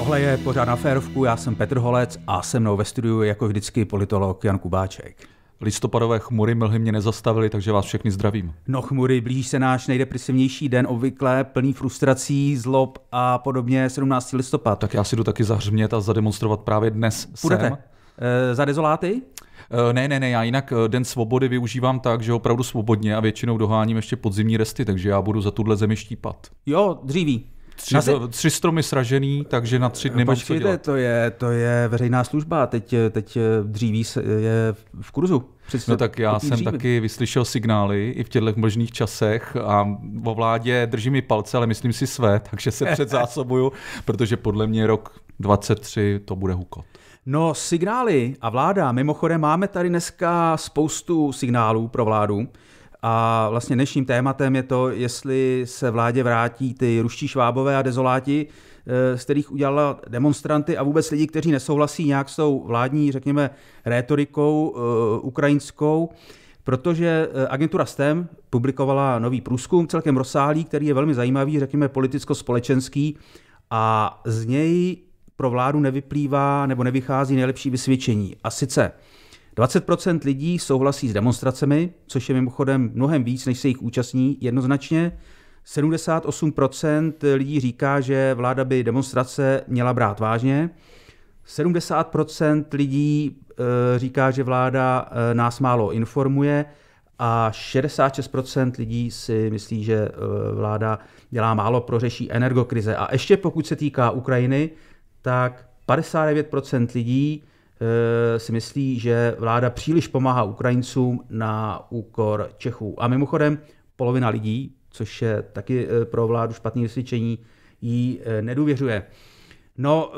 Tohle je pořád na férovku, já jsem Petr Holec a se mnou ve studiu jako vždycky politolog Jan Kubáček. Listopadové chmury mlhy mě nezastavily, takže vás všechny zdravím. No chmury, blíží se náš nejdepresivnější den obvykle, plný frustrací, zlob a podobně 17. listopad. Tak já si jdu taky zahřmět a zademonstrovat právě dnes Půjdete? Sem. Eh, e, za dezoláty? Eh, ne, ne, ne, já jinak eh, Den svobody využívám tak, že opravdu svobodně a většinou doháním ještě podzimní resty, takže já budu za tuhle zemi štípat. Jo, dříví. Tři, na, no, tři stromy sražený, takže na tři dny Počkejte, mám co dělat. to je, to je veřejná služba, teď, teď dříví je v kurzu. no tak já jsem dříví. taky vyslyšel signály i v těchto možných časech a vo vládě držím mi palce, ale myslím si své, takže se předzásobuju, protože podle mě rok 23 to bude hukot. No signály a vláda, mimochodem máme tady dneska spoustu signálů pro vládu. A vlastně dnešním tématem je to, jestli se vládě vrátí ty ruští švábové a dezoláti, eh, z kterých udělala demonstranty a vůbec lidi, kteří nesouhlasí nějak s tou vládní, řekněme, rétorikou eh, ukrajinskou protože eh, agentura STEM publikovala nový průzkum, celkem rozsáhlý, který je velmi zajímavý, řekněme politicko-společenský, a z něj pro vládu nevyplývá nebo nevychází nejlepší vysvědčení. A sice 20% lidí souhlasí s demonstracemi, což je mimochodem mnohem víc, než se jich účastní jednoznačně. 78% lidí říká, že vláda by demonstrace měla brát vážně. 70% lidí eh, říká, že vláda eh, nás málo informuje a 66% lidí si myslí, že eh, vláda dělá málo pro řeší energokrize. A ještě pokud se týká Ukrajiny, tak 59% lidí Eh, si myslí, že vláda příliš pomáhá Ukrajincům na úkor Čechů. A mimochodem, polovina lidí, což je taky eh, pro vládu špatné vysvědčení, jí eh, nedůvěřuje. No,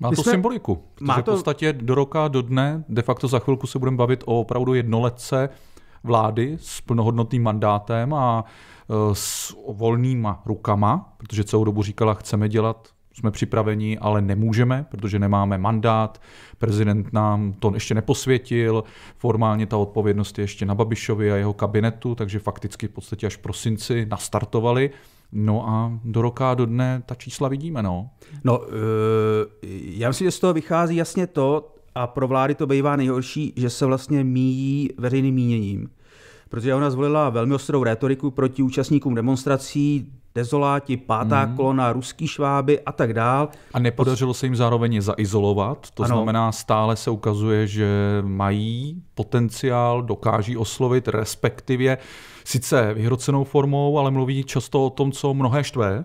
má to jsme... symboliku, má to... v podstatě do roka, do dne, de facto za chvilku se budeme bavit o opravdu jednoletce vlády s plnohodnotným mandátem a s volnýma rukama, protože celou dobu říkala, chceme dělat jsme připraveni, ale nemůžeme, protože nemáme mandát, prezident nám to ještě neposvětil, formálně ta odpovědnost je ještě na Babišovi a jeho kabinetu, takže fakticky v podstatě až prosinci nastartovali. No a do roka do dne ta čísla vidíme, no. No, eh, já myslím, že z toho vychází jasně to, a pro vlády to bývá nejhorší, že se vlastně míjí veřejným míněním protože ona zvolila velmi ostrou rétoriku proti účastníkům demonstrací, dezoláti, pátá hmm. kolona, ruský šváby a tak dál. A nepodařilo se jim zároveň zaizolovat, to ano. znamená stále se ukazuje, že mají potenciál, dokáží oslovit, respektive sice vyhrocenou formou, ale mluví často o tom, co mnohé štve,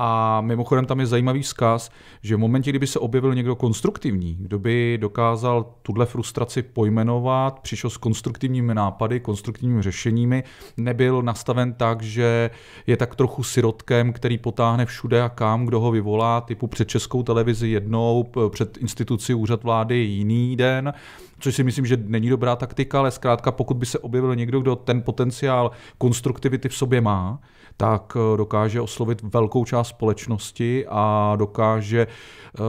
a mimochodem tam je zajímavý vzkaz, že v momentě, kdyby se objevil někdo konstruktivní, kdo by dokázal tuhle frustraci pojmenovat, přišel s konstruktivními nápady, konstruktivními řešeními, nebyl nastaven tak, že je tak trochu sirotkem, který potáhne všude a kam, kdo ho vyvolá, typu před Českou televizi jednou, před instituci úřad vlády jiný den, což si myslím, že není dobrá taktika, ale zkrátka pokud by se objevil někdo, kdo ten potenciál konstruktivity v sobě má, tak eh, dokáže oslovit velkou část společnosti a dokáže eh,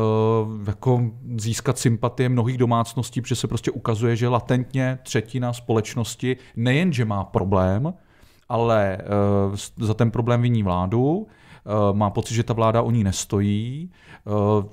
jako získat sympatie mnohých domácností, protože se prostě ukazuje, že latentně třetina společnosti nejenže má problém, ale eh, za ten problém viní vládu, má pocit, že ta vláda o ní nestojí.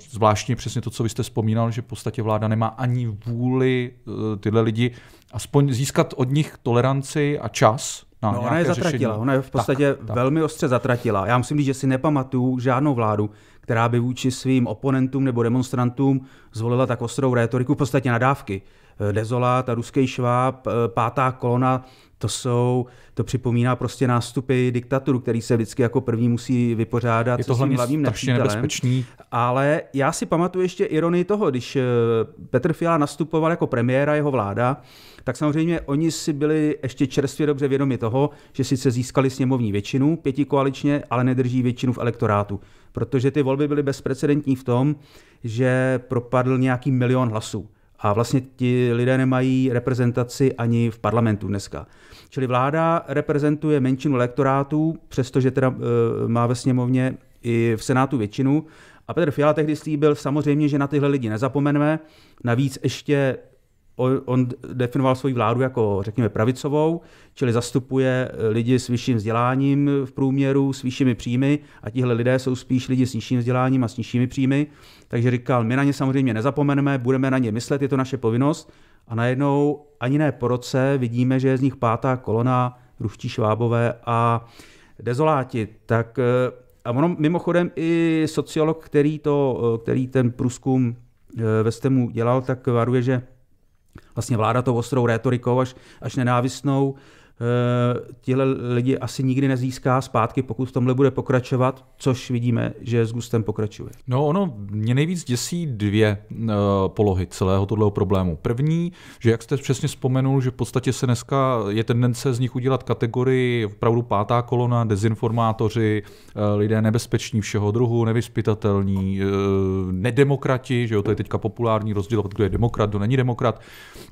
Zvláštně přesně to, co vy jste vzpomínal, že v podstatě vláda nemá ani vůli tyhle lidi aspoň získat od nich toleranci a čas, No, no ona je zatratila, řešení. ona je v podstatě tak, tak. velmi ostře zatratila. Já musím říct, že si nepamatuju žádnou vládu, která by vůči svým oponentům nebo demonstrantům zvolila tak ostrou rétoriku, v podstatě nadávky. Eh, Dezolát, ruský šváb, eh, pátá kolona to jsou, to připomíná prostě nástupy diktaturu, který se vždycky jako první musí vypořádat je to se hlavně hlavním nebezpečný. Ale já si pamatuju ještě ironii toho, když eh, Petr Fiala nastupoval jako premiéra jeho vláda, tak samozřejmě oni si byli ještě čerstvě dobře vědomi toho, že sice získali sněmovní většinu pěti koaličně, ale nedrží většinu v elektorátu. Protože ty volby byly bezprecedentní v tom, že propadl nějaký milion hlasů. A vlastně ti lidé nemají reprezentaci ani v parlamentu dneska. Čili vláda reprezentuje menšinu elektorátů, přestože teda e, má ve sněmovně i v Senátu většinu. A Petr Fiala tehdy slíbil samozřejmě, že na tyhle lidi nezapomeneme. Navíc ještě on definoval svoji vládu jako, řekněme, pravicovou, čili zastupuje eh, lidi s vyšším vzděláním v průměru, s vyššími příjmy a tihle lidé jsou spíš lidi s nižším vzděláním a s nižšími příjmy. Takže říkal, my na ně samozřejmě nezapomeneme, budeme na ně myslet, je to naše povinnost. A najednou ani ne po roce vidíme, že je z nich pátá kolona ruští švábové a dezoláti. Tak eh, a ono mimochodem i sociolog, který, to, eh, který ten průzkum ve STEMu dělal, tak varuje, že vlastně vláda tou ostrou rétorikou až, až nenávistnou Eh, tihle lidi asi nikdy nezíská zpátky, pokud v tomhle bude pokračovat, což vidíme, že s Gustem pokračuje. No ono, mě nejvíc děsí dvě eh, polohy celého tohoto problému. První, že jak jste přesně vzpomenul, že v podstatě se dneska je tendence z nich udělat kategorii opravdu pátá kolona, dezinformátoři, uh, lidé nebezpeční všeho druhu, nevyspytatelní, uh, nedemokrati, že jo, to je teďka populární rozdělovat, kdo je demokrat, kdo není demokrat.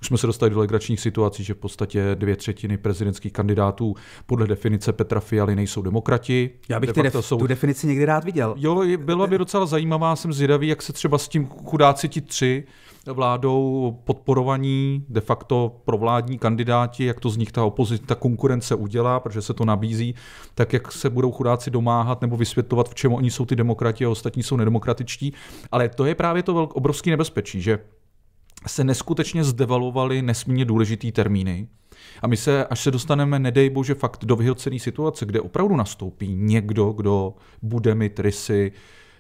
Už jsme se dostali do legračních situací, že v podstatě dvě třetiny prezident prezidentských kandidátů podle definice Petra Fialy nejsou demokrati. Já bych De def- jsou... tu definici někdy rád viděl. Jo, byla by docela zajímavá, jsem zvědavý, jak se třeba s tím chudáci ti tři vládou podporovaní de facto provládní kandidáti, jak to z nich ta opozice, ta konkurence udělá, protože se to nabízí, tak jak se budou chudáci domáhat nebo vysvětlovat, v čem oni jsou ty demokrati a ostatní jsou nedemokratičtí. Ale to je právě to velk, nebezpečí, že se neskutečně zdevalovaly nesmírně důležitý termíny a my se, až se dostaneme, nedej bože, fakt do vyhrocené situace, kde opravdu nastoupí někdo, kdo bude mít rysy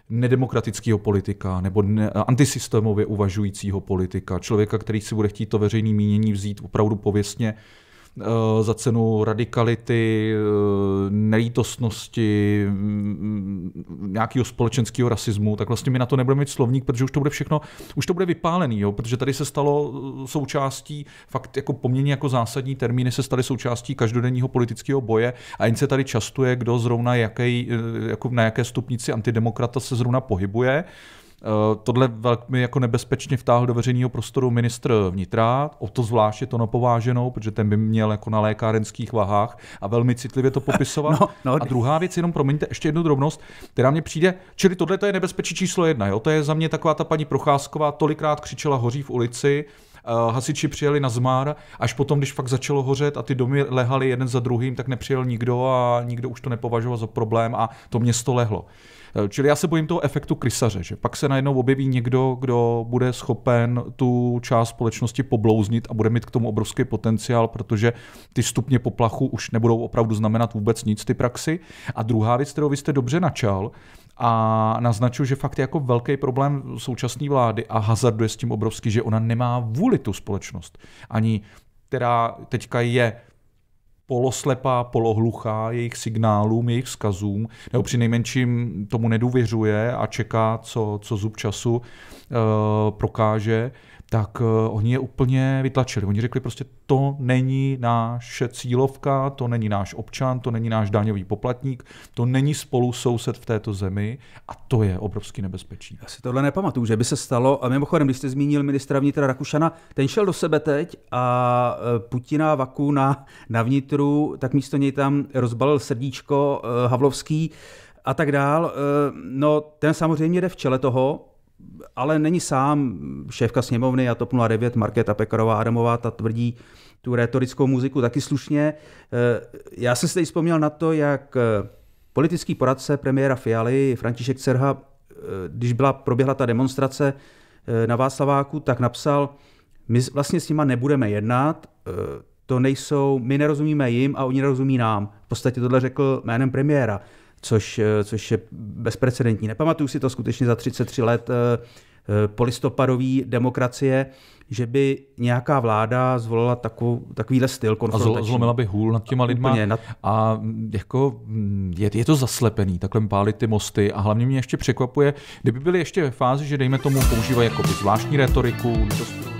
nedemokratického politika nebo ne, antisystémově uvažujícího politika, člověka, který si bude chtít to veřejné mínění vzít opravdu pověstně Eh, za cenu radikality, eh, nelítostnosti, mm, nějakého společenského rasismu, tak vlastně my na to nebudeme mít slovník, protože už to bude všechno, už to bude vypálený, jo? protože tady se stalo eh, součástí, fakt jako poměrně jako zásadní termíny se staly součástí každodenního politického boje a jen se tady častuje, kdo zrovna jaký, jako na jaké stupnici antidemokrata se zrovna pohybuje. Eh, tohle velmi jako nebezpečně vtáhl do veřejného prostoru ministr vnitra, o to zvlášť je to napováženou, protože ten by měl jako na lékárenských vahách a velmi citlivě to popisovat. No, no. A druhá věc, jenom promiňte, ještě jednu drobnost, která mě přijde, čili tohle to je nebezpečí číslo jedna, jo? to je za mě taková ta paní Procházková, tolikrát křičela hoří v ulici, eh, hasiči přijeli na zmár, až potom, když fakt začalo hořet a ty domy lehaly jeden za druhým, tak nepřijel nikdo a nikdo už to nepovažoval za problém a to město lehlo. Eh, čili já se bojím toho efektu krysaře, že pak se najednou objeví někdo, kdo bude schopen tu část společnosti poblouznit a bude mít k tomu obrovský potenciál, protože ty stupně poplachu už nebudou opravdu znamenat vůbec nic ty praxi. A druhá věc, kterou vy jste dobře načal, a naznačil, že fakt je jako velký problém současné vlády a hazarduje s tím obrovský, že ona nemá vůli tu společnost. Ani která teďka je poloslepá, polohluchá jejich signálům, jejich vzkazům, nebo při nejmenším tomu nedůvěřuje a čeká, co, co zub času e, prokáže, tak eh, oni je úplně vytlačili. Oni řekli prostě, to není náš cílovka, to není náš občan, to není náš daňový poplatník, to není spolu soused v této zemi a to je obrovský nebezpečí. Já si tohle nepamatuju, že by se stalo, a mimochodem, když jste zmínil ministra vnitra Rakušana, ten šel do sebe teď a eh, Putina Vaku na, na vnitru, tak místo něj tam rozbalil srdíčko eh, Havlovský a tak dál. No, ten samozřejmě jde v čele toho, ale není sám šéfka sněmovny a TOP 09 Markéta Pekarová Adamová, ta tvrdí tu retorickou muziku taky slušně. Eh, já jsem si teď vzpomněl na to, jak eh, politický poradce premiéra Fialy, František Cerha, eh, když byla, proběhla ta demonstrace na Václaváku, tak napsal, my vlastně s nima nebudeme jednat, to nejsou, my nerozumíme jim a oni nerozumí nám. V podstatě tohle řekl jménem premiéra což, eh, což je bezprecedentní. Nepamatuju si to skutečně za 33 let eh, eh, polistopadové demokracie, že by nějaká vláda zvolila takovou, takovýhle styl konfrontační. A zlomila by hůl nad těma lidma. Úplně, nad... A mm, jako mm, je, je to zaslepený, takhle pálit ty mosty. A hlavně mě ještě překvapuje, kdyby byly ještě ve fázi, že dejme tomu používají jako zvláštní retoriku, nedostup...